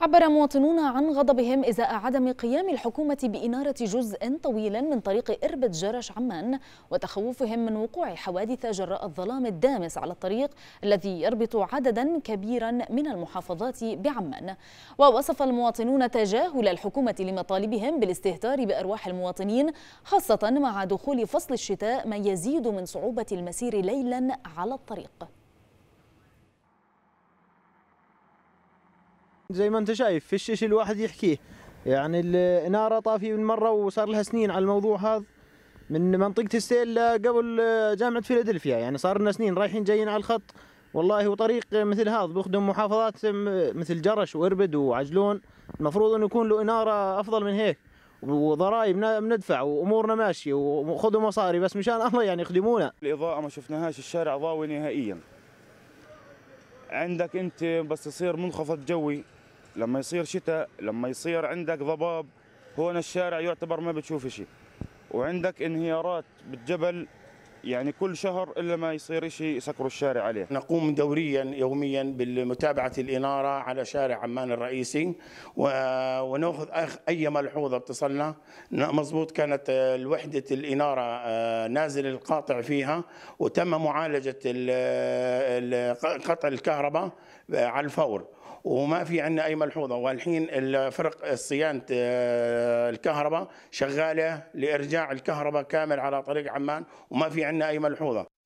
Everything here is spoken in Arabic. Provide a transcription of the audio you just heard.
عبر مواطنون عن غضبهم إزاء عدم قيام الحكومة بإنارة جزء طويلا من طريق إربد جرش عمان وتخوفهم من وقوع حوادث جراء الظلام الدامس على الطريق الذي يربط عددا كبيرا من المحافظات بعمان ووصف المواطنون تجاهل الحكومة لمطالبهم بالاستهتار بأرواح المواطنين خاصة مع دخول فصل الشتاء ما يزيد من صعوبة المسير ليلا على الطريق زي ما انت شايف فيش شيء الواحد يحكيه يعني الاناره طافيه من مرة وصار لها سنين على الموضوع هذا من منطقه السيل قبل جامعه فيلادلفيا يعني صار لنا سنين رايحين جايين على الخط والله وطريق مثل هذا بيخدم محافظات مثل جرش واربد وعجلون المفروض انه يكون له اناره افضل من هيك وضرائب بندفع وامورنا ماشيه وخذوا مصاري بس مشان الله يعني يخدمونا الاضاءه ما شفناهاش الشارع ضاوي نهائيا عندك انت بس يصير منخفض جوي لما يصير شتاء لما يصير عندك ضباب هون الشارع يعتبر ما بتشوف شيء وعندك انهيارات بالجبل يعني كل شهر الا ما يصير شيء يسكروا الشارع عليه. نقوم دوريا يوميا بمتابعه الاناره على شارع عمان الرئيسي وناخذ اي ملحوظه اتصلنا مضبوط كانت وحده الاناره آه، نازل القاطع فيها وتم معالجه قطع الكهرباء آه، على الفور وما في عندنا اي ملحوظه والحين فرق صيانه آه، الكهرباء شغاله لارجاع الكهرباء كامل على طريق عمان وما في عندنا أي ملحوظة